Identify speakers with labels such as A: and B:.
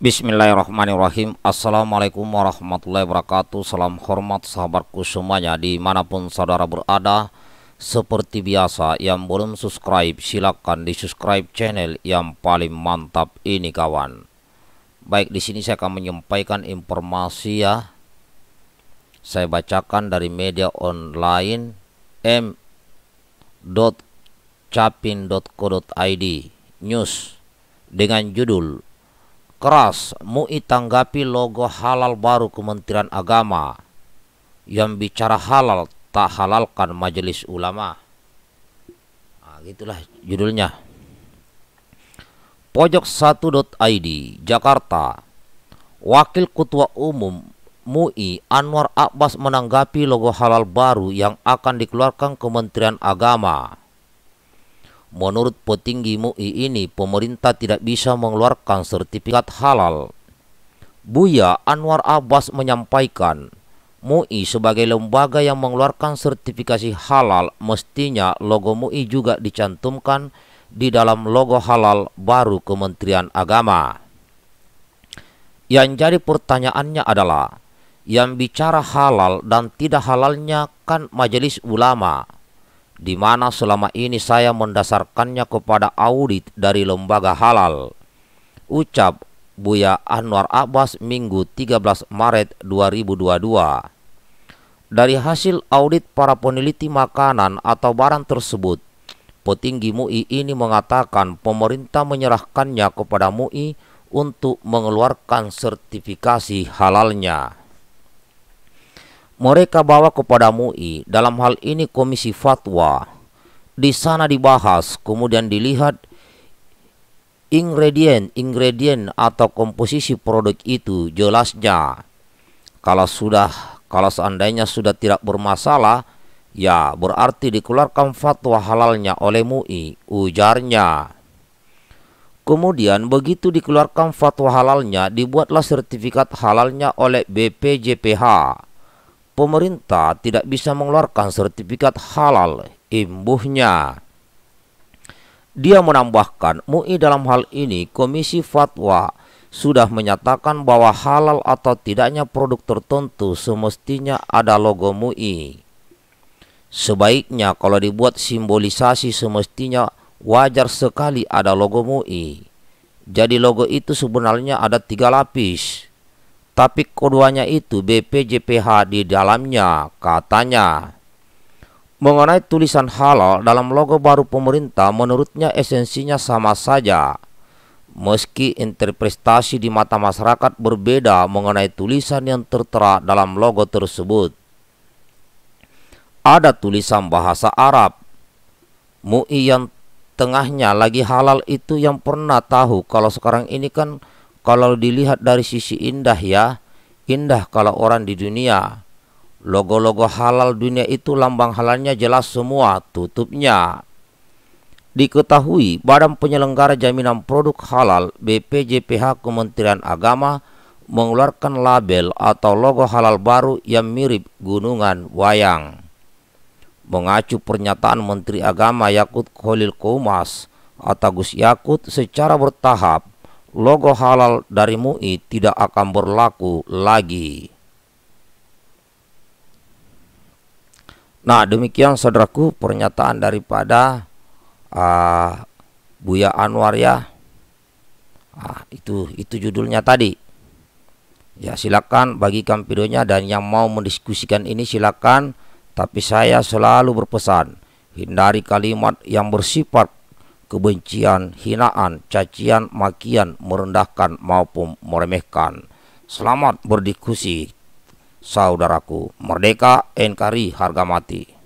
A: Bismillahirrahmanirrahim Assalamualaikum warahmatullahi wabarakatuh Salam hormat sahabatku semuanya Dimanapun saudara berada Seperti biasa yang belum subscribe Silahkan di subscribe channel yang paling mantap ini kawan Baik di sini saya akan menyampaikan informasi ya Saya bacakan dari media online m.capin.co.id news dengan judul keras MUI tanggapi logo halal baru Kementerian Agama yang bicara halal tak halalkan majelis ulama. Nah, gitulah judulnya. Pojok1.id Jakarta Wakil Ketua Umum MUI Anwar Abbas menanggapi logo halal baru yang akan dikeluarkan Kementerian Agama. Menurut petinggi MUI ini, pemerintah tidak bisa mengeluarkan sertifikat halal. Buya Anwar Abbas menyampaikan, MUI sebagai lembaga yang mengeluarkan sertifikasi halal mestinya logo MUI juga dicantumkan di dalam logo halal baru Kementerian Agama. Yang jadi pertanyaannya adalah yang bicara halal dan tidak halalnya kan majelis ulama di mana selama ini saya mendasarkannya kepada audit dari lembaga halal. Ucap Buya Anwar Abbas Minggu 13 Maret 2022. Dari hasil audit para peneliti makanan atau barang tersebut, petinggi MUI ini mengatakan pemerintah menyerahkannya kepada MUI untuk mengeluarkan sertifikasi halalnya mereka bawa kepada MUI dalam hal ini komisi fatwa di sana dibahas kemudian dilihat ingredient ingredient atau komposisi produk itu jelasnya kalau sudah kalau seandainya sudah tidak bermasalah ya berarti dikeluarkan fatwa halalnya oleh MUI ujarnya Kemudian begitu dikeluarkan fatwa halalnya dibuatlah sertifikat halalnya oleh BPJPH pemerintah tidak bisa mengeluarkan sertifikat halal imbuhnya. Dia menambahkan, MUI dalam hal ini Komisi Fatwa sudah menyatakan bahwa halal atau tidaknya produk tertentu semestinya ada logo MUI. Sebaiknya kalau dibuat simbolisasi semestinya wajar sekali ada logo MUI. Jadi logo itu sebenarnya ada tiga lapis tapi keduanya itu BPJPH di dalamnya katanya. Mengenai tulisan halal dalam logo baru pemerintah menurutnya esensinya sama saja. Meski interpretasi di mata masyarakat berbeda mengenai tulisan yang tertera dalam logo tersebut. Ada tulisan bahasa Arab. MUI yang tengahnya lagi halal itu yang pernah tahu kalau sekarang ini kan kalau dilihat dari sisi indah ya, indah kalau orang di dunia. Logo-logo halal dunia itu lambang halalnya jelas semua, tutupnya. Diketahui, Badan Penyelenggara Jaminan Produk Halal BPJPH Kementerian Agama mengeluarkan label atau logo halal baru yang mirip gunungan wayang. Mengacu pernyataan Menteri Agama Yakut Khalil Kumas atau Gus Yakut secara bertahap, logo halal dari MUI tidak akan berlaku lagi. Nah, demikian saudaraku pernyataan daripada uh, Buya Anwar ya. Ah, itu itu judulnya tadi. Ya, silakan bagikan videonya dan yang mau mendiskusikan ini silakan, tapi saya selalu berpesan hindari kalimat yang bersifat kebencian, hinaan, cacian, makian, merendahkan maupun meremehkan. Selamat berdiskusi, saudaraku. Merdeka, NKRI, harga mati.